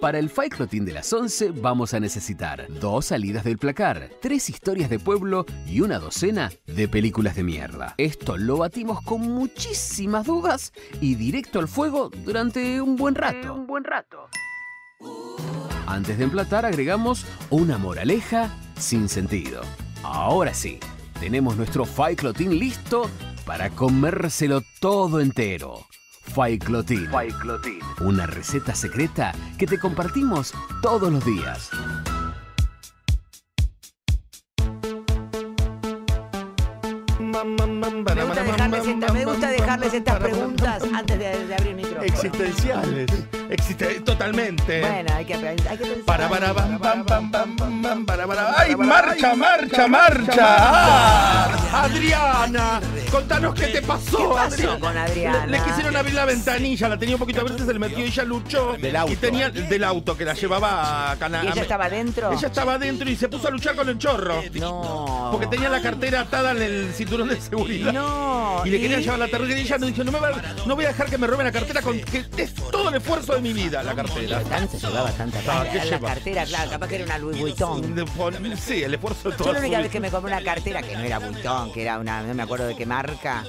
Para el Fight de las 11 vamos a necesitar dos salidas del placar, tres historias de pueblo y una docena de películas de mierda. Esto lo batimos con muchísimas dudas y directo al fuego durante un buen rato. Un buen rato. Antes de emplatar agregamos una moraleja sin sentido. Ahora sí, tenemos nuestro Fight listo para comérselo todo entero. Fai Clotin, Una receta secreta que te compartimos todos los días. Me gusta me preguntas antes de, abrir el micrófono. Existenciales. Existe, totalmente. Bueno, hay que, hay Para, para, para, para. ¡Ay, marcha, marcha, marcha! Adriana, contanos qué te pasó. ¿Qué pasó con Adriana? Le, quisieron abrir la ventanilla, la tenía un poquito abierta, se le metió y ella luchó. Del auto. tenía del auto que la llevaba a Canadá. ella estaba dentro. Ella estaba dentro y se puso a luchar con el chorro. No. Porque tenía la cartera atada en el cinturón de seguridad. No y le querían llevar la tarjeta y ella dijo, no, me no voy a dejar que me roben la cartera con que es todo el esfuerzo de mi vida la cartera. se llevaba tanta ah, la, cartera, claro, capaz que era una Louis Vuitton. Sí, el esfuerzo de Yo la única vez que me compré una cartera, que no era Vuitton, que era una, no me acuerdo de qué marca,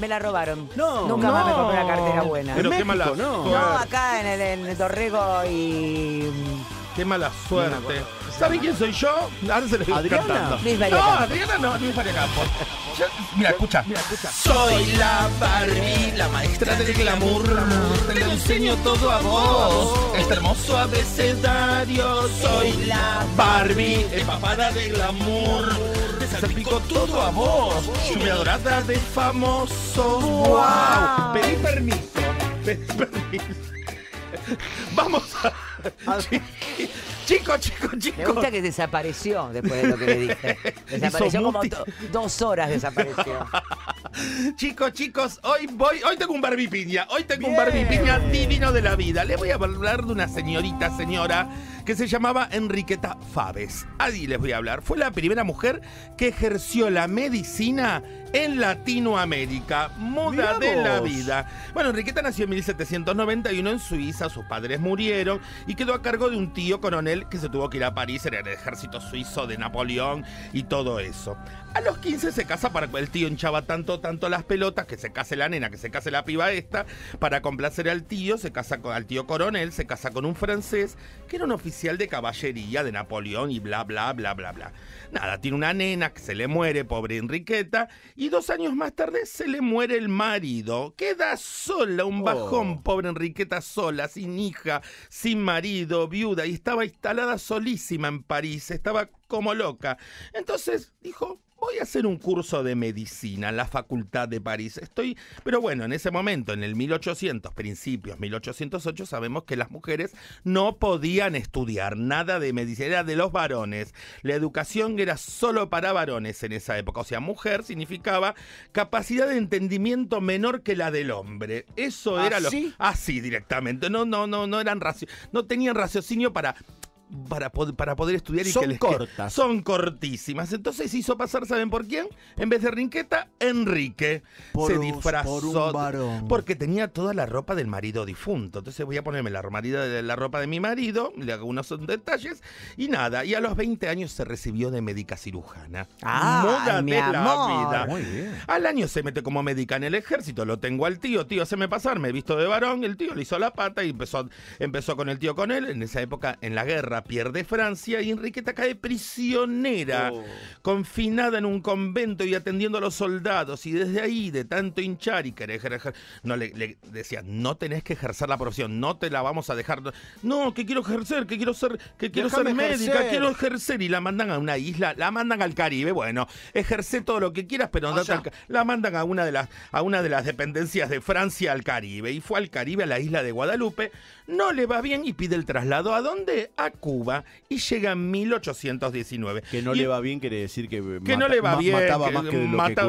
me la robaron. No, Nunca más me compré una cartera buena. Pero qué mala. No, No, acá en el en y mm, Qué mala suerte. ¿Saben quién soy yo? Ahora se les ¿Adriana? cantando. no, Adriana no, es María Campos. mira, escucha. Soy la Barbie, la maestra del glamour. Te lo enseño todo a vos. Este hermoso abecedario. Soy la Barbie, empapada de glamour. Te salpico todo a vos. Lluvia dorada de famoso. ¡Wow! Pedí permiso. Pedí permiso. Vamos a. Chicos, chicos, chicos. Me gusta que desapareció después de lo que le dije. Desapareció como dos horas desapareció. chicos, chicos, hoy voy, hoy tengo un Barbie hoy tengo un Barbie piña divino de la vida. Le voy a hablar de una señorita, señora que se llamaba Enriqueta Faves. Ahí les voy a hablar. Fue la primera mujer que ejerció la medicina en Latinoamérica. Moda de la vida. Bueno, Enriqueta nació en 1791 en Suiza. Sus padres murieron y quedó a cargo de un tío coronel que se tuvo que ir a París Era el ejército suizo de Napoleón y todo eso. A los 15 se casa para que el tío hinchaba tanto, tanto las pelotas, que se case la nena, que se case la piba esta, para complacer al tío, se casa con al tío coronel, se casa con un francés, que era un oficial de caballería de Napoleón y bla, bla, bla, bla, bla. Nada, tiene una nena que se le muere, pobre Enriqueta, y dos años más tarde se le muere el marido. Queda sola, un bajón, oh. pobre Enriqueta sola, sin hija, sin marido, viuda, y estaba instalada solísima en París, estaba como loca. Entonces dijo, voy a hacer un curso de medicina en la Facultad de París. Estoy, pero bueno, en ese momento, en el 1800, principios 1808, sabemos que las mujeres no podían estudiar nada de medicina, era de los varones. La educación era solo para varones en esa época, o sea, mujer significaba capacidad de entendimiento menor que la del hombre. Eso era lo así ¿Ah, ah, directamente. No, no, no, no eran no tenían raciocinio para para, poder estudiar y son que cortas. Son cortísimas. Entonces hizo pasar, ¿saben por quién? En vez de Rinqueta, Enrique. se disfrazó. Porque tenía toda la ropa del marido difunto. Entonces voy a ponerme la, la ropa de mi marido, le hago unos detalles y nada. Y a los 20 años se recibió de médica cirujana. Ah, Moda vida. Muy bien. Al año se mete como médica en el ejército. Lo tengo al tío. Tío, me pasar. Me he visto de varón. El tío le hizo la pata y empezó, empezó con el tío con él. En esa época, en la guerra pierde Francia y Enriqueta cae prisionera, oh. confinada en un convento y atendiendo a los soldados. Y desde ahí, de tanto hinchar y querer ejercer, no le, le decía, no tenés que ejercer la profesión, no te la vamos a dejar. No, que quiero ejercer, que quiero ser, que quiero ser médica, quiero ejercer. Y la mandan a una isla, la mandan al Caribe. Bueno, ejerce todo lo que quieras, pero no la mandan a una de las a una de las dependencias de Francia al Caribe. Y fue al Caribe, a la isla de Guadalupe. No le va bien y pide el traslado. ¿A dónde? A Cuba y llega en 1819. Que no le va bien quiere decir que, eh, no le va bien, mataba más que,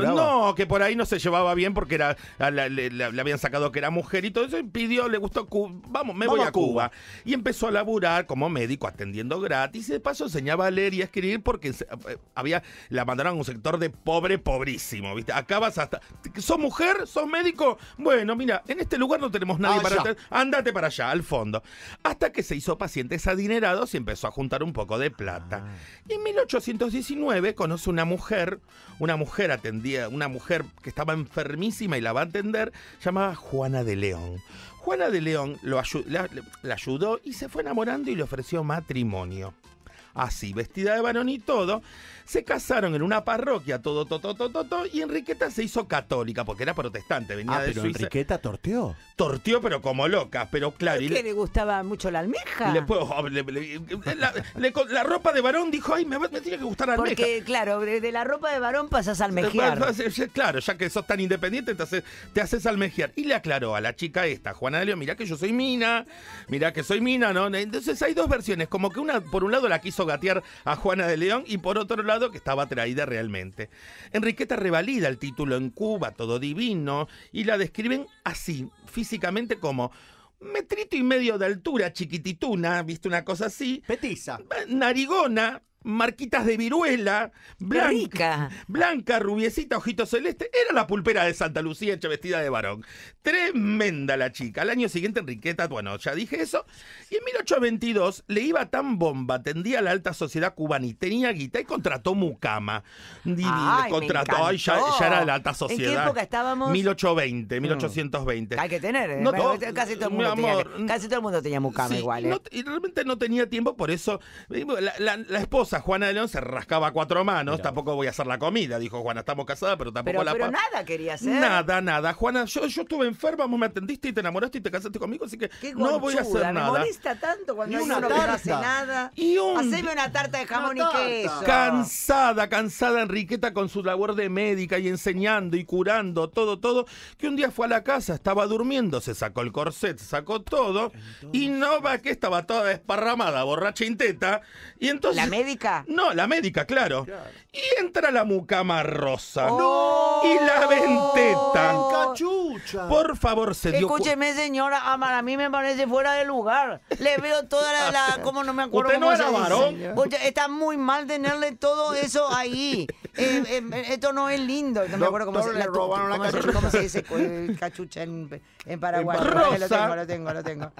No, que por ahí no se llevaba bien porque le habían sacado que era mujer y todo eso y pidió, le gustó Cuba, vamos, me voy a Cuba. Y empezó a laburar como médico atendiendo gratis y de paso enseñaba a leer y a escribir porque eh, había la mandaron a un sector de pobre pobrísimo, ¿viste? Acá vas hasta ¿Sos mujer? ¿Sos médico? Bueno, mira, en este lugar no tenemos nadie ah, para andate para allá, al fondo. Hasta que se hizo pacientes adinerados y empezó a juntar un poco de plata. Ah. Y en 1819 conoce una mujer, una mujer atendía, una mujer que estaba enfermísima y la va a atender, llamada Juana de León. Juana de León lo la ayudó y se fue enamorando y le ofreció matrimonio así vestida de varón y todo, se casaron en una parroquia, todo, todo, todo, todo, todo y Enriqueta se hizo católica porque era protestante, venía ah, de pero Enriqueta torteó. Torteó, pero como loca, pero claro. y que le gustaba mucho la almeja. Oh, la, ropa de varón dijo, ay, me, tiene que gustar la almeja. Porque, claro, de, la ropa de varón pasas a eh, almejear. Claro, ya que sos tan independiente, entonces te haces almejear. Y le aclaró a la chica esta, Juana de León, mirá que yo soy mina, mirá que soy mina, ¿no? Entonces hay dos versiones, como que una, por un lado la quiso gatear a Juana de León y por otro lado que estaba traída realmente. Enriqueta revalida el título en Cuba, todo divino, y la describen así, físicamente como metrito y medio de altura, chiquitituna, viste una cosa así. Petiza. Narigona, marquitas de viruela, blanca, blanca, rubiecita, ojito celeste, era la pulpera de Santa Lucía hecha vestida de varón. Tremenda la chica. Al año siguiente Enriqueta bueno ya dije eso. Y en 1822 le iba tan bomba, atendía la alta sociedad cubana y tenía guita y contrató mucama. contrató, ya, era la alta sociedad. ¿En qué época estábamos? 1820, 1820. Mm. Hay que tener, casi, todo el mundo tenía, mucama igual. ¿eh? y realmente no tenía tiempo, por eso eh, la esposa a Juana de León se rascaba cuatro manos, tampoco voy a hacer la comida, dijo Juana, estamos casadas, pero tampoco la Pero nada quería hacer. Nada, nada. Juana, yo, yo estuve enferma, vos me atendiste y te enamoraste y te casaste conmigo, así que no voy a hacer nada. Me molesta tanto cuando uno hace nada. Y Haceme una tarta de jamón y queso. Cansada, cansada Enriqueta con su labor de médica y enseñando y curando, todo, todo, que un día fue a la casa, estaba durmiendo, se sacó el corset, sacó todo, y no va que estaba toda desparramada, borracha inteta, y entonces... La médica no, la médica, claro. Y entra la mucama rosa. ¡No! Oh. Y la venteta. ¡Cachucha! Por favor, se dio Escúcheme, señora, ah, a mí me parece fuera de lugar. Le veo toda la... ¿Cómo no me acuerdo ¿Usted no era varón? está muy mal tenerle todo eso ahí. Eh, eh, eh, esto no es lindo. No me acuerdo cómo se, la cachucha. ¿Cómo se dice cachucha en, en Paraguay? Rosa. Lo tengo, lo tengo, lo tengo.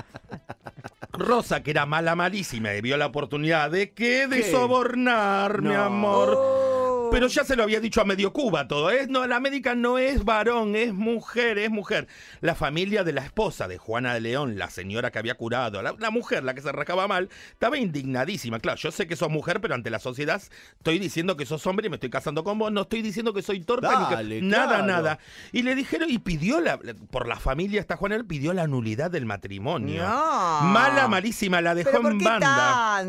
Rosa, que era mala, malísima, y vio la oportunidad de que de sobornar, mi amor. Oh. Pero ya se lo había dicho a medio Cuba todo. Es, ¿eh? no, la médica no es varón, es mujer, es mujer. La familia de la esposa de Juana de León, la señora que había curado, la, mujer, la que se rajaba mal, estaba indignadísima. Claro, yo sé que sos mujer, pero ante la sociedad estoy diciendo que sos hombre y me estoy casando con vos. No estoy diciendo que soy torta ni que, Nada, nada. Y le dijeron, y pidió la, por la familia esta Juana, pidió la nulidad del matrimonio. No. Mala, malísima, la dejó en banda.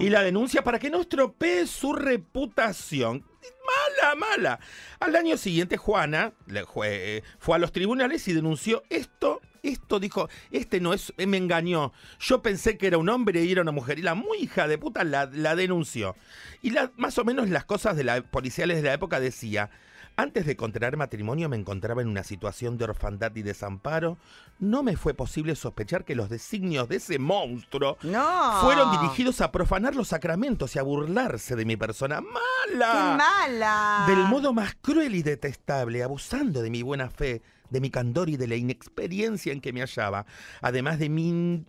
Y la denuncia para que no estropee su reputación mala, mala. Al año siguiente, Juana fue, a los tribunales y denunció esto. Esto dijo, este no es, me engañó. Yo pensé que era un hombre y era una mujer. Y la muy hija de puta la, denunció. Y más o menos las cosas de la, policiales de la época decía, antes de contraer matrimonio me encontraba en una situación de orfandad y desamparo. No me fue posible sospechar que los designios de ese monstruo fueron dirigidos a profanar los sacramentos y a burlarse de mi persona. ¡Mala! mala! Del modo más cruel y detestable, abusando de mi buena fe, de mi candor y de la inexperiencia en que me hallaba, además de mi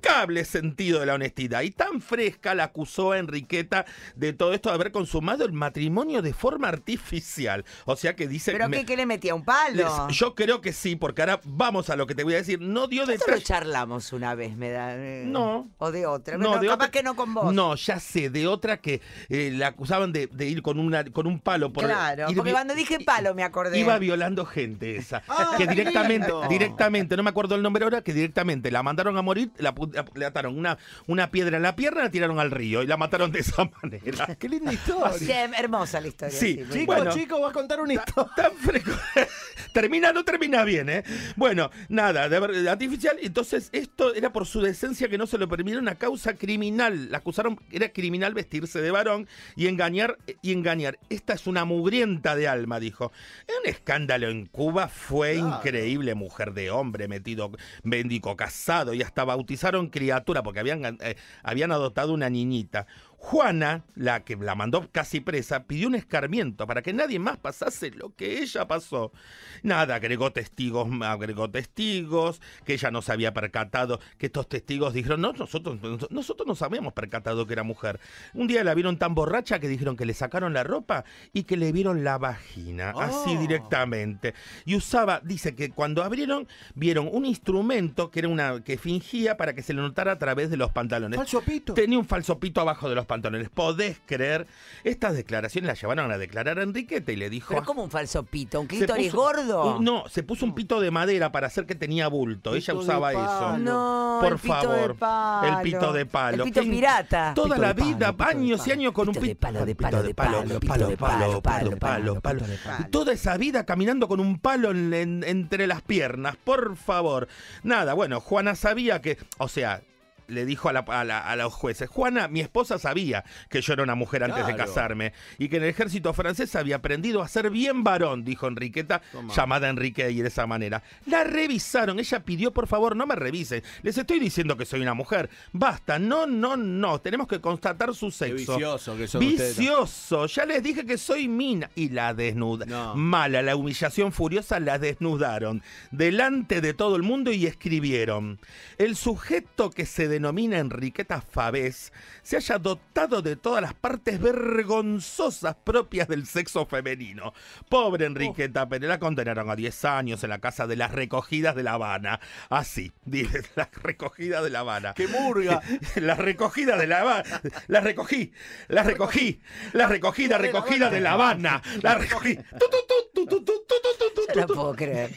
Cable sentido de la honestidad y tan fresca la acusó a Enriqueta de todo esto de haber consumado el matrimonio de forma artificial. O sea que dice... ¿Pero qué, que le metía un palo? yo creo que sí, porque ahora vamos a lo que te voy a decir. No dio de... Eso lo charlamos una vez, me da... Eh, no. O de otra. No, capaz que no con vos. No, ya sé, de otra que eh, la acusaban de, ir con, una, con un palo. Por, claro, porque cuando dije palo me acordé. Iba violando gente esa. Ah, que directamente, directamente, no me acuerdo el nombre ahora, que directamente la mandaron a morir, la le ataron una, una piedra en la pierna la tiraron al río y la mataron de esa manera. Qué linda historia. hermosa la historia. Sí, sí chico, chico, vas a contar una historia. termina, no termina bien, ¿eh? Bueno, nada, artificial. Entonces, esto era por su decencia que no se lo permitieron una causa criminal. La acusaron, era criminal vestirse de varón y engañar y engañar. Esta es una mugrienta de alma, dijo. Un escándalo en Cuba fue increíble, mujer de hombre, metido, bendico, casado y hasta bautizaron criatura, porque habían, eh, habían adoptado una niñita, Juana, la que la mandó casi presa, pidió un escarmiento para que nadie más pasase lo que ella pasó. Nada, agregó testigos, agregó testigos, que ella no se había percatado, que estos testigos dijeron, no, nosotros, nosotros no habíamos percatado que era mujer. Un día la vieron tan borracha que dijeron que le sacaron la ropa y que le vieron la vagina, así oh. directamente. Y usaba, dice que cuando abrieron, vieron un instrumento que era una que fingía para que se le notara a través de los pantalones. Falso pito. Tenía un falso pito abajo de los pantalones. ¿Podés creer? Estas declaraciones las llevaron a declarar a Enriqueta y le dijo. Pero como un falso pito, un clítoris gordo. no, se puso un pito de madera para hacer que tenía bulto. Ella usaba eso. No, por el pito favor. De palo. El pito de palo. El pito pirata. Toda la vida, años y años con un pito. De palo, de palo, de palo, palo, palo, palo, palo, palo. Toda esa vida caminando con un palo entre las piernas, por favor. Nada, bueno, Juana sabía que, o sea, le dijo a los jueces, Juana, mi esposa sabía que yo era una mujer antes de casarme y que en el ejército francés había aprendido a ser bien varón, dijo Enriqueta, llamada Enrique y de esa manera. La revisaron, ella pidió, por favor, no me revisen, les estoy diciendo que soy una mujer, basta, no, no, no, tenemos que constatar su sexo. vicioso que son Vicioso, ya les dije que soy mina y la desnuda. Mala, la humillación furiosa la desnudaron delante de todo el mundo y escribieron. El sujeto que se denomina Enriqueta Fabés se haya dotado de todas las partes vergonzosas propias del sexo femenino. Pobre Enriqueta, Pérez, pero la condenaron a 10 años en la casa de las recogidas de La Habana. Así, ah, dice, las recogidas de La Habana. ¡Qué murga! las recogidas de La Habana. Las recogí, las recogí, las recogidas, recogidas de La Habana. Las recogí. ¡Tú, No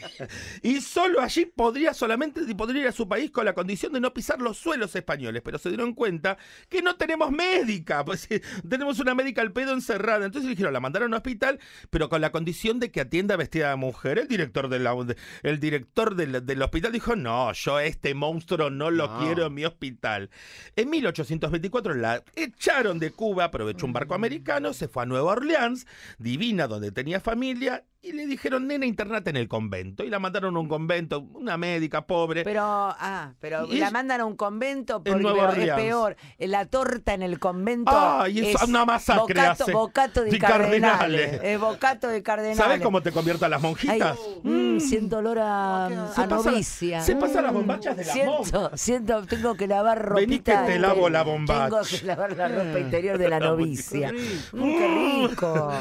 Y solo allí podría solamente podría ir a su país con la condición de no pisar los suelos españoles. Pero se dieron cuenta que no tenemos médica. Pues tenemos una médica al pedo encerrada. Entonces dijeron, la mandaron a un hospital, pero con la condición de que atienda vestida de mujer. El director, el director del, hospital dijo, no, yo este monstruo no lo quiero en mi hospital. En 1824 la echaron de Cuba, aprovechó un barco americano, se fue a Nueva Orleans, divina, donde tenía familia, y le dijeron, nena, internate en el convento. Y la mandaron a un convento, una médica pobre. Pero, ah, pero la mandan a un convento porque pero es peor. La torta en el convento. Ah, y es, una masacre. Bocato, bocato de, cardenales. bocato de cardenales. ¿Sabes cómo te convierten las monjitas? Mm, siento olor a, oh, novicia. se pasa pasan las mm, bombachas de la siento, siento, tengo que lavar ropita. Vení que te lavo la bombacha. Tengo que lavar la ropa interior de la novicia. Mm, qué rico.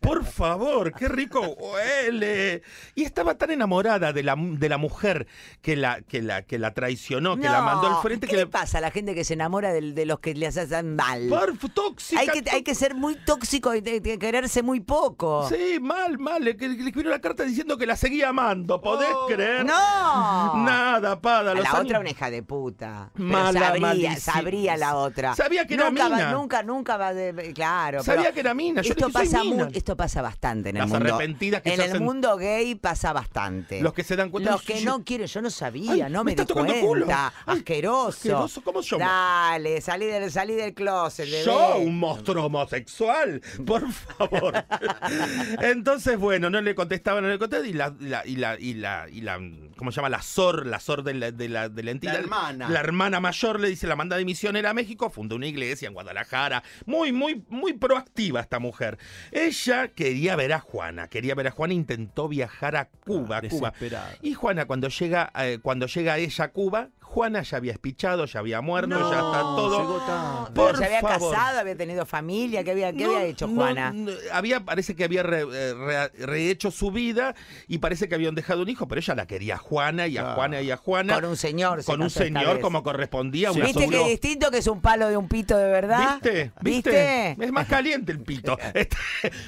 Por favor, qué rico huele. Y estaba tan enamorada de la, de la mujer que la, que, la, que la traicionó, que la mandó al frente. ¿Qué que le pasa a la gente que se enamora de, los que le hacen mal? Por tóxica. Hay que, hay que ser muy tóxico y quererse muy poco. Sí, mal, mal. Le, escribió la carta diciendo que la seguía amando. ¿Podés oh. creer? No. Nada, pada. la otra una hija de puta. Mala, sabría, sabría la otra. Sabía que era nunca mina. nunca, nunca va de... Claro. Sabía que era mina. esto, pasa esto pasa bastante en el mundo que en el mundo gay pasa bastante. Los que se dan cuenta, Los que no quieren, yo no sabía, no me, me cuenta. culo. asqueroso. asqueroso, ¿cómo yo Dale, salí del, salí del closet, Yo, un monstruo homosexual, por favor. Entonces, bueno, no le contestaban en el contestaban y la, y la, y la, y ¿cómo se llama? La SOR, la SOR de la, de entidad. La hermana. La hermana mayor le dice, la manda de era a México, fundó una iglesia en Guadalajara. Muy, muy, muy proactiva esta mujer. Ella quería ver a Juana, quería ver a Juana, intentó viajar a Cuba. Ah, y Juana, cuando llega, eh, cuando llega ella a Cuba, Juana ya había espichado, ya había muerto, ya está todo. Se había casado, había tenido familia, ¿qué había, qué había hecho Juana? había, parece que había eh, rehecho su vida y parece que habían dejado un hijo, pero ella la quería a Juana y a Juana y a Juana. Con un señor, Con un señor como correspondía. señor. ¿Viste qué distinto que es un palo de un pito de verdad? ¿Viste? ¿Viste? Es más caliente el pito. Este,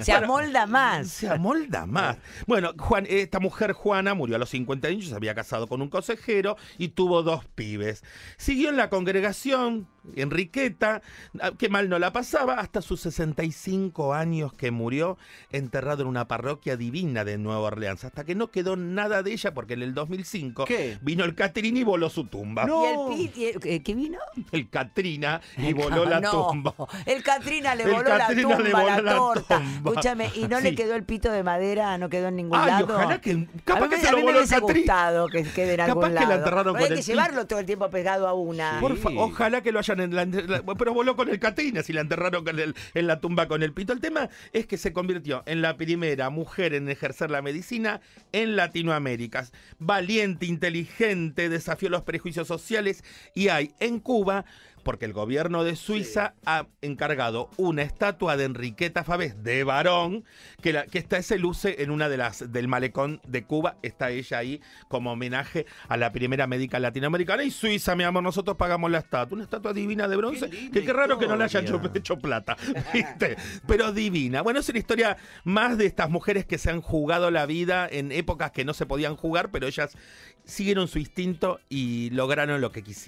se amolda más. Se amolda más. Bueno, Juan, esta mujer Juana murió a los 50 años, se había casado con un consejero y tuvo dos pibes. Siguió en la congregación, Enriqueta, ah, que mal no la pasaba, hasta sus 65 años que murió enterrado en una parroquia divina de Nueva Orleans, hasta que no quedó nada de ella porque en el 2005 vino el Catrina y voló su tumba. el, eh, qué vino? El Catrina y voló la tumba. El Catrina le voló la tumba, la Escúchame, y no le quedó el pito de madera, no quedó en ningún lado. capaz que se que en capaz que La enterraron hay llevarlo todo el tiempo pegado a una. ojalá que lo hayan. En pero voló con el Catrina si la enterraron en la tumba con el pito. El tema es que se convirtió en la primera mujer en ejercer la medicina en Latinoamérica. Valiente, inteligente, desafió los prejuicios sociales y hay en Cuba porque el gobierno de Suiza ha encargado una estatua de Enriqueta Fabés de varón, que, está, se luce en una de las del malecón de Cuba, está ella ahí como homenaje a la primera médica latinoamericana. Y Suiza, mi amor, nosotros pagamos la estatua, una estatua divina de bronce, que qué raro que no la haya hecho, hecho plata, ¿viste? pero divina. Bueno, es una historia más de estas mujeres que se han jugado la vida en épocas que no se podían jugar, pero ellas siguieron su instinto y lograron lo que quisieron.